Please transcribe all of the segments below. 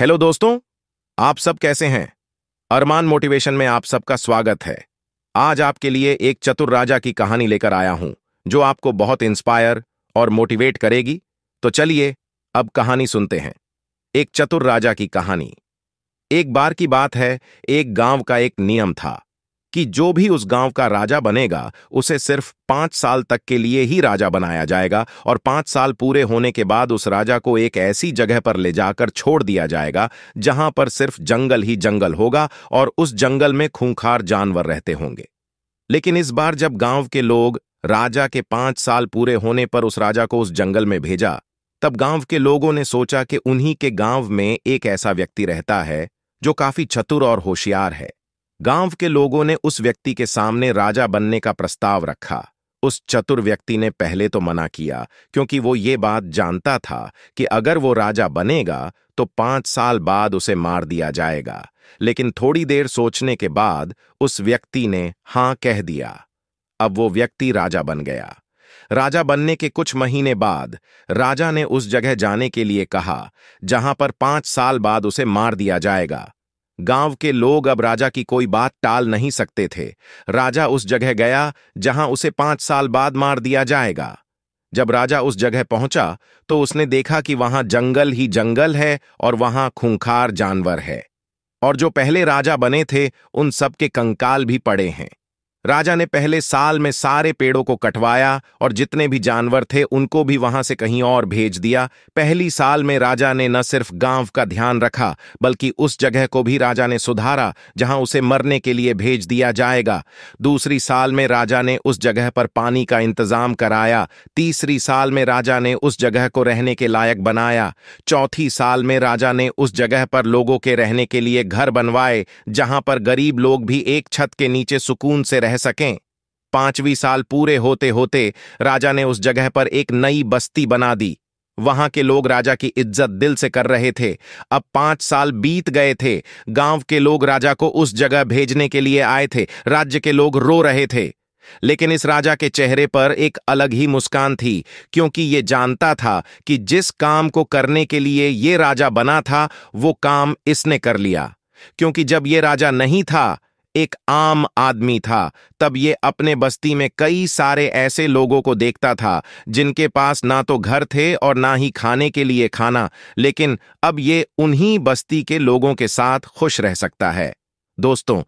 hello दोस्तों आप सब कैसे हैं अरमान मोटिवेशन में आप सबका स्वागत है आज आपके लिए एक चतुर राजा की कहानी लेकर आया हूं जो आपको बहुत इंस्पायर और मोटिवेट करेगी तो चलिए अब कहानी सुनते हैं एक चतुर राजा की कहानी एक बार की बात है एक गांव का एक नियम था कि जो भी उस गांव का राजा बनेगा उसे सिर्फ पांच साल तक के लिए ही राजा बनाया जाएगा और पांच साल पूरे होने के बाद उस राजा को एक ऐसी जगह पर ले जाकर छोड़ दिया जाएगा जहां पर सिर्फ जंगल ही जंगल होगा और उस जंगल में खूंखार जानवर रहते होंगे लेकिन इस बार जब गांव के लोग राजा के पांच साल पूरे होने पर उस राजा को उस जंगल में भेजा तब गांव के लोगों ने सोचा कि उन्हीं के गांव में एक ऐसा व्यक्ति रहता है जो काफी चतुर और होशियार है गांव के लोगों ने उस व्यक्ति के सामने राजा बनने का प्रस्ताव रखा उस चतुर व्यक्ति ने पहले तो मना किया क्योंकि वो ये बात जानता था कि अगर वो राजा बनेगा तो पांच साल बाद उसे मार दिया जाएगा लेकिन थोड़ी देर सोचने के बाद उस व्यक्ति ने हां कह दिया अब वो व्यक्ति राजा बन गया राजा बनने के कुछ महीने बाद राजा ने उस जगह जाने के लिए कहा जहां पर पांच साल बाद उसे मार दिया जाएगा गांव के लोग अब राजा की कोई बात टाल नहीं सकते थे राजा उस जगह गया जहां उसे पांच साल बाद मार दिया जाएगा जब राजा उस जगह पहुंचा तो उसने देखा कि वहां जंगल ही जंगल है और वहां खूंखार जानवर है और जो पहले राजा बने थे उन सबके कंकाल भी पड़े हैं राजा ने पहले साल में सारे पेड़ों को कटवाया और जितने भी जानवर थे उनको भी वहां से कहीं और भेज दिया पहली साल में राजा ने न सिर्फ गांव का ध्यान रखा बल्कि उस जगह को भी राजा ने सुधारा जहां उसे मरने के लिए भेज दिया जाएगा दूसरी साल में राजा ने उस जगह पर पानी का इंतजाम कराया तीसरी साल में राजा ने उस जगह को रहने के लायक बनाया चौथी साल में राजा ने उस जगह पर लोगों के रहने के लिए घर बनवाए जहां पर गरीब लोग भी एक छत के नीचे सुकून से रह सकें पांचवी साल पूरे होते होते राजा ने उस जगह पर एक नई बस्ती बना दी वहां के लोग राजा की इज्जत दिल से कर रहे थे अब पांच साल बीत गए थे गांव के लोग राजा को उस जगह भेजने के लिए आए थे राज्य के लोग रो रहे थे लेकिन इस राजा के चेहरे पर एक अलग ही मुस्कान थी क्योंकि ये जानता था कि जिस काम को करने के लिए ये राजा बना था वो काम इसने कर लिया क्योंकि जब ये राजा नहीं था एक आम आदमी था तब ये अपने बस्ती में कई सारे ऐसे लोगों को देखता था जिनके पास ना तो घर थे और ना ही खाने के लिए खाना लेकिन अब ये उन्हीं बस्ती के लोगों के साथ खुश रह सकता है दोस्तों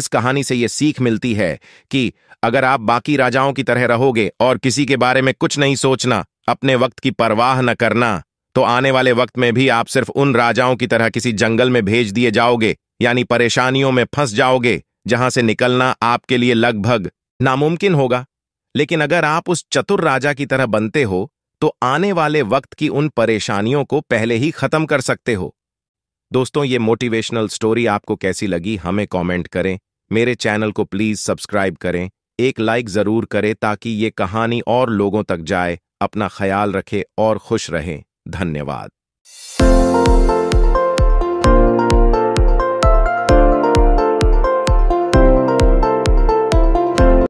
इस कहानी से ये सीख मिलती है कि अगर आप बाकी राजाओं की तरह रहोगे और किसी के बारे में कुछ नहीं सोचना अपने वक्त की परवाह न करना तो आने वाले वक्त में भी आप सिर्फ उन राजाओं की तरह किसी जंगल में भेज दिए जाओगे यानी परेशानियों में फंस जाओगे जहां से निकलना आपके लिए लगभग नामुमकिन होगा लेकिन अगर आप उस चतुर राजा की तरह बनते हो तो आने वाले वक्त की उन परेशानियों को पहले ही खत्म कर सकते हो दोस्तों ये मोटिवेशनल स्टोरी आपको कैसी लगी हमें कमेंट करें मेरे चैनल को प्लीज सब्सक्राइब करें एक लाइक जरूर करें ताकि ये कहानी और लोगों तक जाए अपना ख्याल रखें और खुश रहें धन्यवाद